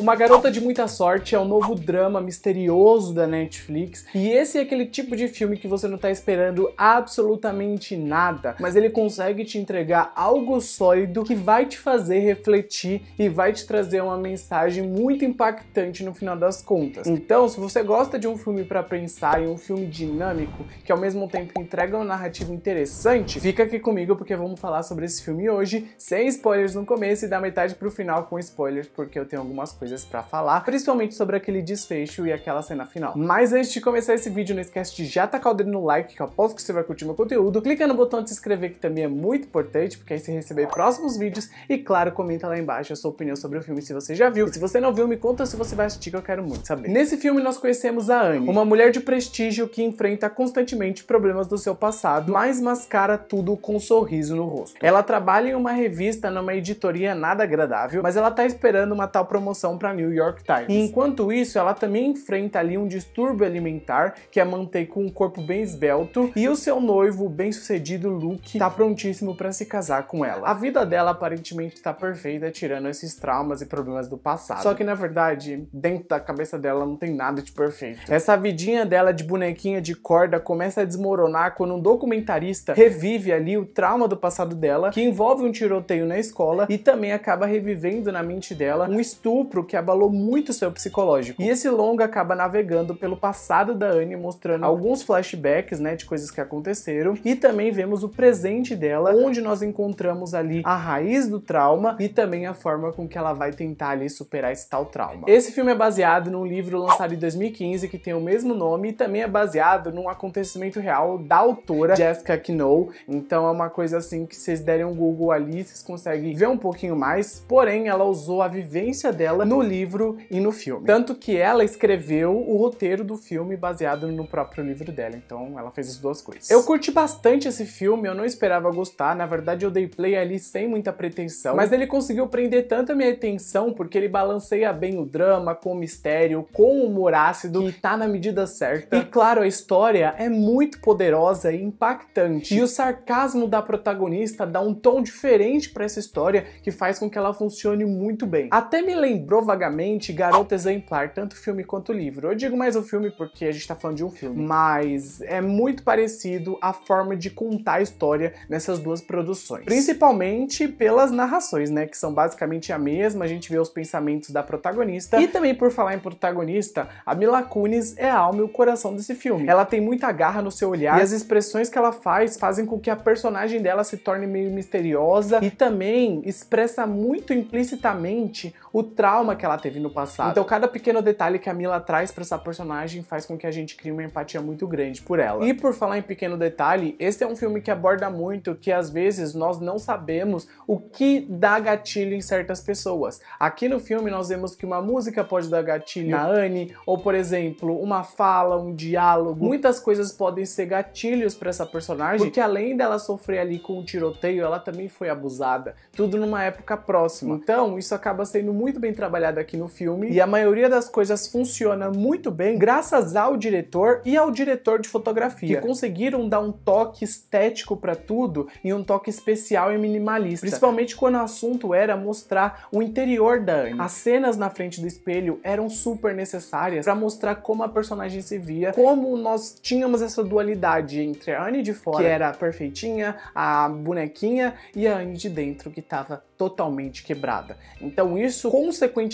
Uma Garota de Muita Sorte é o um novo drama misterioso da Netflix e esse é aquele tipo de filme que você não tá esperando absolutamente nada, mas ele consegue te entregar algo sólido que vai te fazer refletir e vai te trazer uma mensagem muito impactante no final das contas. Então, se você gosta de um filme para pensar e um filme dinâmico que ao mesmo tempo entrega uma narrativa interessante, fica aqui comigo porque vamos falar sobre esse filme hoje, sem spoilers no começo e da metade pro final com spoilers, porque eu tenho algumas coisas para falar, principalmente sobre aquele desfecho e aquela cena final. Mas antes de começar esse vídeo, não esquece de já tacar o dedo no like, que eu aposto que você vai curtir meu conteúdo, clica no botão de se inscrever, que também é muito importante, porque aí você receber próximos vídeos, e claro, comenta lá embaixo a sua opinião sobre o filme, se você já viu. E se você não viu, me conta se você vai assistir, que eu quero muito saber. Nesse filme, nós conhecemos a Anne, uma mulher de prestígio que enfrenta constantemente problemas do seu passado, mas mascara tudo com um sorriso no rosto. Ela trabalha em uma revista, numa editoria nada agradável, mas ela tá esperando uma tal promoção informação para New York Times. E enquanto isso, ela também enfrenta ali um distúrbio alimentar que a é mantém com um corpo bem esbelto e o seu noivo, bem-sucedido Luke, tá prontíssimo para se casar com ela. A vida dela aparentemente tá perfeita, tirando esses traumas e problemas do passado. Só que na verdade, dentro da cabeça dela não tem nada de perfeito. Essa vidinha dela de bonequinha de corda começa a desmoronar quando um documentarista revive ali o trauma do passado dela, que envolve um tiroteio na escola e também acaba revivendo na mente dela um estupro livro que abalou muito seu psicológico. E esse longa acaba navegando pelo passado da Anne, mostrando alguns flashbacks, né, de coisas que aconteceram, e também vemos o presente dela, onde nós encontramos ali a raiz do trauma e também a forma com que ela vai tentar ali superar esse tal trauma. Esse filme é baseado num livro lançado em 2015 que tem o mesmo nome e também é baseado num acontecimento real da autora Jessica Knoll. Então é uma coisa assim que vocês derem um Google ali, vocês conseguem ver um pouquinho mais. Porém, ela usou a vivência dela no livro e no filme. Tanto que ela escreveu o roteiro do filme baseado no próprio livro dela, então ela fez as duas coisas. Eu curti bastante esse filme, eu não esperava gostar, na verdade eu dei play ali sem muita pretensão, mas ele conseguiu prender tanto a minha atenção porque ele balanceia bem o drama com o mistério, com o humor ácido, que tá na medida certa. E claro, a história é muito poderosa e impactante. E o sarcasmo da protagonista dá um tom diferente para essa história que faz com que ela funcione muito bem. Até me lembrou vagamente Garota Exemplar, tanto filme quanto livro. Eu digo mais o filme porque a gente tá falando de um filme, mas é muito parecido a forma de contar a história nessas duas produções. Principalmente pelas narrações, né, que são basicamente a mesma, a gente vê os pensamentos da protagonista. E também por falar em protagonista, a Mila Kunis é a alma e o coração desse filme. Ela tem muita garra no seu olhar e as expressões que ela faz fazem com que a personagem dela se torne meio misteriosa e também expressa muito implicitamente o trauma que ela teve no passado. Então cada pequeno detalhe que a Mila traz para essa personagem faz com que a gente crie uma empatia muito grande por ela. E por falar em pequeno detalhe, esse é um filme que aborda muito que às vezes nós não sabemos o que dá gatilho em certas pessoas. Aqui no filme nós vemos que uma música pode dar gatilho na Anne, ou por exemplo, uma fala, um diálogo. Muitas coisas podem ser gatilhos para essa personagem, porque além dela sofrer ali com o tiroteio, ela também foi abusada. Tudo numa época próxima. Então, isso acaba sendo muito bem trabalhado aqui no filme e a maioria das coisas funciona muito bem graças ao diretor e ao diretor de fotografia, que conseguiram dar um toque estético para tudo e um toque especial e minimalista, principalmente quando o assunto era mostrar o interior da Anne. As cenas na frente do espelho eram super necessárias para mostrar como a personagem se via, como nós tínhamos essa dualidade entre a Anne de fora, que era perfeitinha, a bonequinha, e a Anne de dentro, que estava totalmente quebrada. Então isso, consequentemente,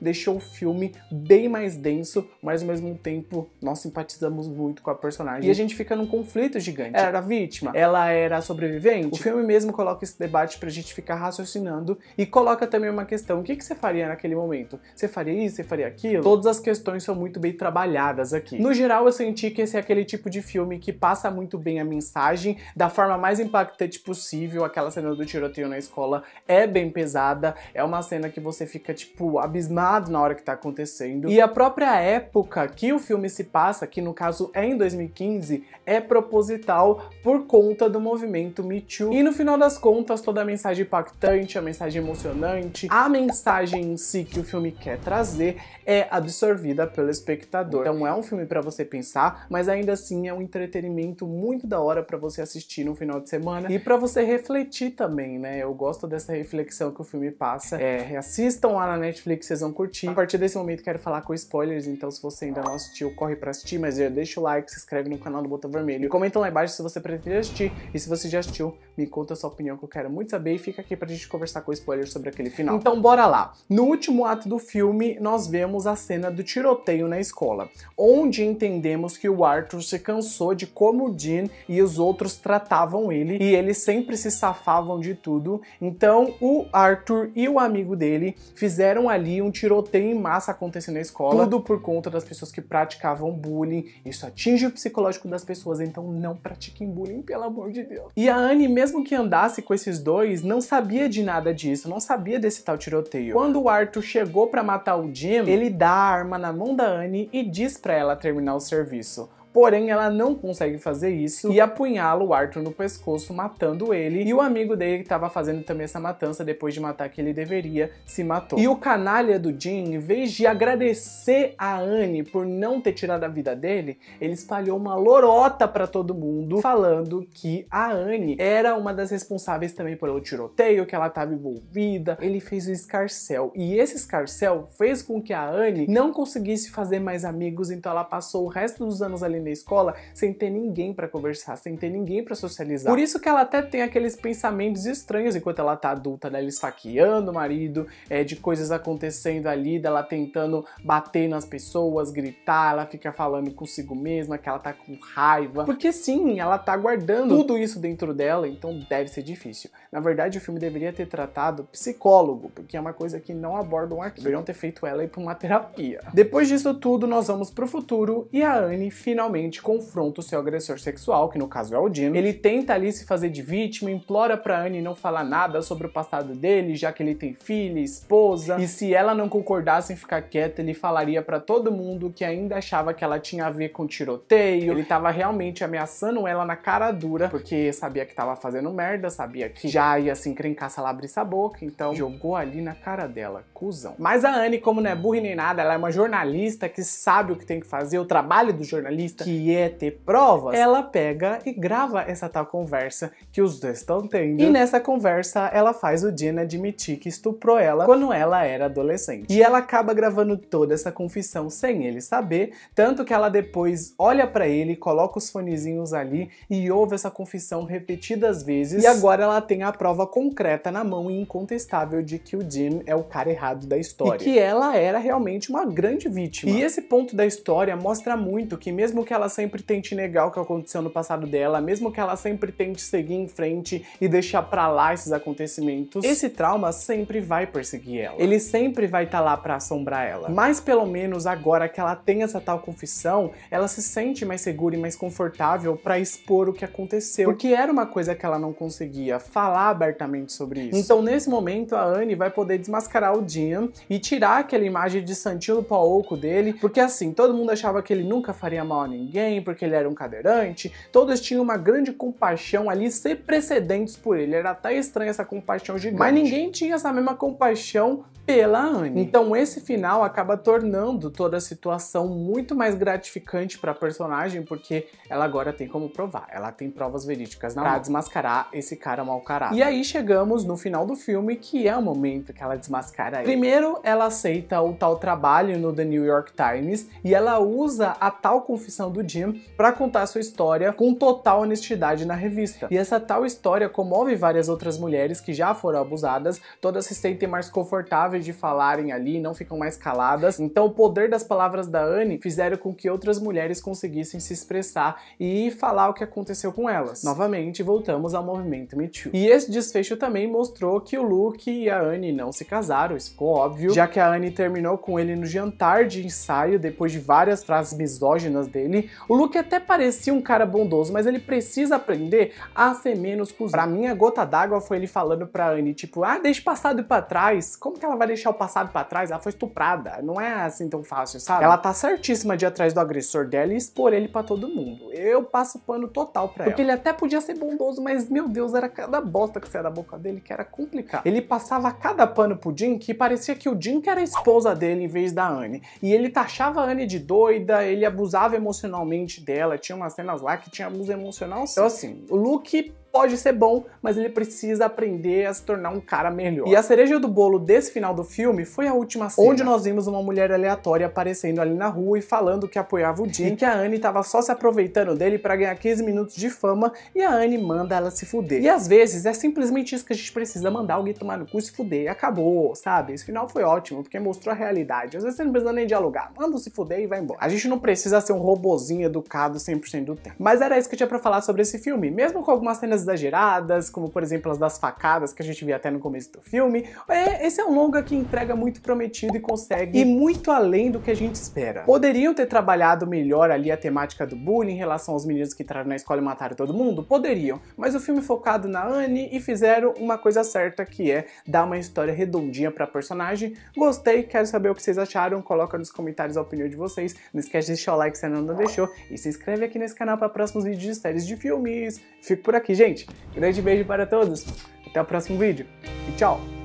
deixou o filme bem mais denso, mas ao mesmo tempo nós simpatizamos muito com a personagem. E a gente fica num conflito gigante. Ela é. era vítima? Ela era sobrevivente? O filme mesmo coloca esse debate pra gente ficar raciocinando e coloca também uma questão: o que, que você faria naquele momento? Você faria isso? Você faria aquilo? Todas as questões são muito bem trabalhadas aqui. No geral, eu senti que esse é aquele tipo de filme que passa muito bem a mensagem da forma mais impactante possível. Aquela cena do tiroteio na escola é bem pesada, é uma cena que você fica tipo tipo, abismado na hora que tá acontecendo. E a própria época que o filme se passa, que no caso é em 2015, é proposital por conta do movimento Me Too. E no final das contas, toda a mensagem impactante, a mensagem emocionante, a mensagem em si que o filme quer trazer é absorvida pelo espectador. Então é um filme para você pensar, mas ainda assim é um entretenimento muito da hora para você assistir no final de semana e para você refletir também, né? Eu gosto dessa reflexão que o filme passa. É, assistam lá na Netflix, vocês vão curtir. A partir desse momento quero falar com spoilers, então se você ainda não assistiu, corre pra assistir, mas já deixa o like, se inscreve no canal do Botão Vermelho. Comenta lá embaixo se você pretende assistir e se você já assistiu, me conta a sua opinião que eu quero muito saber e fica aqui pra gente conversar com spoilers sobre aquele final. Então bora lá. No último ato do filme, nós vemos a cena do tiroteio na escola, onde entendemos que o Arthur se cansou de como o Dean e os outros tratavam ele e eles sempre se safavam de tudo. Então o Arthur e o amigo dele fizeram tiveram ali um tiroteio em massa acontecendo na escola, tudo por conta das pessoas que praticavam bullying. Isso atinge o psicológico das pessoas, então não pratiquem bullying, pelo amor de Deus. E a Anne, mesmo que andasse com esses dois, não sabia de nada disso, não sabia desse tal tiroteio. Quando o Arthur chegou para matar o Jim, ele dá a arma na mão da Anne e diz para ela terminar o serviço. Porém, ela não consegue fazer isso e apunhala o Arthur no pescoço, matando ele. E o amigo dele que estava fazendo também essa matança, depois de matar que ele deveria, se matou. E o canalha do Jim, em vez de agradecer a Anne por não ter tirado a vida dele, ele espalhou uma lorota para todo mundo, falando que a Anne era uma das responsáveis também pelo tiroteio, que ela estava envolvida. Ele fez o escarcel. E esse escarcel fez com que a Anne não conseguisse fazer mais amigos, então ela passou o resto dos anos ali aprender escola sem ter ninguém para conversar, sem ter ninguém para socializar. Por isso que ela até tem aqueles pensamentos estranhos enquanto ela tá adulta, né? Ela esfaqueando o marido, é, de coisas acontecendo ali, dela tentando bater nas pessoas, gritar, ela fica falando consigo mesma que ela tá com raiva. Porque sim, ela tá guardando tudo isso dentro dela, então deve ser difícil. Na verdade, o filme deveria ter tratado psicólogo, porque é uma coisa que não abordam aqui. Deveriam ter feito ela ir pra uma terapia. Depois disso tudo, nós vamos pro futuro e a Anne finalmente ativamente confronta o seu agressor sexual, que no caso é o Jim. Ele tenta ali se fazer de vítima, implora pra Anne não falar nada sobre o passado dele, já que ele tem filha, esposa, e se ela não concordasse em ficar quieta, ele falaria para todo mundo que ainda achava que ela tinha a ver com tiroteio, ele tava realmente ameaçando ela na cara dura, porque sabia que tava fazendo merda, sabia que já ia se encrencar se ela abrisse a boca, então jogou ali na cara dela, cuzão. Mas a Anne, como não é burra nem nada, ela é uma jornalista que sabe o que tem que fazer, o trabalho do jornalista que é ter provas, ela pega e grava essa tal conversa que os dois estão tendo. E nessa conversa, ela faz o Jen admitir que estuprou ela quando ela era adolescente. E ela acaba gravando toda essa confissão sem ele saber, tanto que ela depois olha para ele, coloca os fonezinhos ali e ouve essa confissão repetidas vezes. E agora ela tem a prova concreta na mão e incontestável de que o Jim é o cara errado da história. E que ela era realmente uma grande vítima. E esse ponto da história mostra muito que mesmo que que ela sempre tente negar o que aconteceu no passado dela, mesmo que ela sempre tente seguir em frente e deixar pra lá esses acontecimentos, esse trauma sempre vai perseguir ela. Ele sempre vai estar tá lá pra assombrar ela. Mas pelo menos agora que ela tem essa tal confissão, ela se sente mais segura e mais confortável para expor o que aconteceu. Porque era uma coisa que ela não conseguia falar abertamente sobre isso. Então nesse momento a Anne vai poder desmascarar o Jim e tirar aquela imagem de Santino oco dele, porque assim, todo mundo achava que ele nunca faria mal a ninguém ninguém, porque ele era um cadeirante. Todos tinham uma grande compaixão ali, sem precedentes por ele. Era até estranha essa compaixão gigante. Mas ninguém tinha essa mesma compaixão pela Anne. Então esse final acaba tornando toda a situação muito mais gratificante para a personagem, porque ela agora tem como provar. Ela tem provas verídicas para desmascarar esse cara mau caráter. E aí chegamos no final do filme, que é o momento que ela desmascara ele. Primeiro, ela aceita o tal trabalho no The New York Times e ela usa a tal confissão do Jim para contar sua história com total honestidade na revista. E essa tal história comove várias outras mulheres que já foram abusadas, todas se sentem mais confortáveis de falarem ali, não ficam mais caladas. Então, o poder das palavras da Anne fizeram com que outras mulheres conseguissem se expressar e falar o que aconteceu com elas. Novamente, voltamos ao movimento Me Too. E esse desfecho também mostrou que o Luke e a Anne não se casaram, isso ficou óbvio, já que a Anne terminou com ele no jantar de ensaio depois de várias frases misóginas dele dele. O Luke até parecia um cara bondoso, mas ele precisa aprender a ser menos cuzão. Pra mim, a gota d'água foi ele falando pra Anne, tipo, ah, deixa o passado pra trás. Como que ela vai deixar o passado pra trás? Ela foi estuprada. Não é assim tão fácil, sabe? Ela tá certíssima de ir atrás do agressor dela e expor ele pra todo mundo. Eu passo pano total pra ela. Porque ele até podia ser bondoso, mas, meu Deus, era cada bosta que saía da boca dele que era complicado. Ele passava cada pano pro Jim que parecia que o Jim que era a esposa dele em vez da Anne. E ele taxava a Anne de doida, ele abusava emocionalmente emocionalmente dela. Tinha umas cenas lá que tinha abuso emocional. Sim. Então, assim, o Luke pode ser bom, mas ele precisa aprender a se tornar um cara melhor. E a cereja do bolo desse final do filme foi a última cena, onde nós vimos uma mulher aleatória aparecendo ali na rua e falando que apoiava o Jim, e que a Anne estava só se aproveitando dele para ganhar 15 minutos de fama, e a Anne manda ela se fuder. E às vezes é simplesmente isso que a gente precisa, mandar alguém tomar no cu e se fuder, e acabou, sabe? Esse final foi ótimo, porque mostrou a realidade. Às vezes você não precisa nem dialogar, manda se fuder e vai embora. A gente não precisa ser um robozinho educado 100% do tempo. Mas era isso que eu tinha pra falar sobre esse filme, mesmo com algumas cenas exageradas, como por exemplo as das facadas que a gente via até no começo do filme. É, esse é um longa que entrega muito prometido e consegue ir muito além do que a gente espera. Poderiam ter trabalhado melhor ali a temática do bullying em relação aos meninos que entraram na escola e mataram todo mundo? Poderiam, mas o filme é focado na Anne e fizeram uma coisa certa que é dar uma história redondinha pra personagem. Gostei, quero saber o que vocês acharam, coloca nos comentários a opinião de vocês. Não esquece de deixar o like se ainda não deixou e se inscreve aqui nesse canal para próximos vídeos de séries de filmes. Fico por aqui, gente gente. Um grande beijo para todos. Até o próximo vídeo e tchau!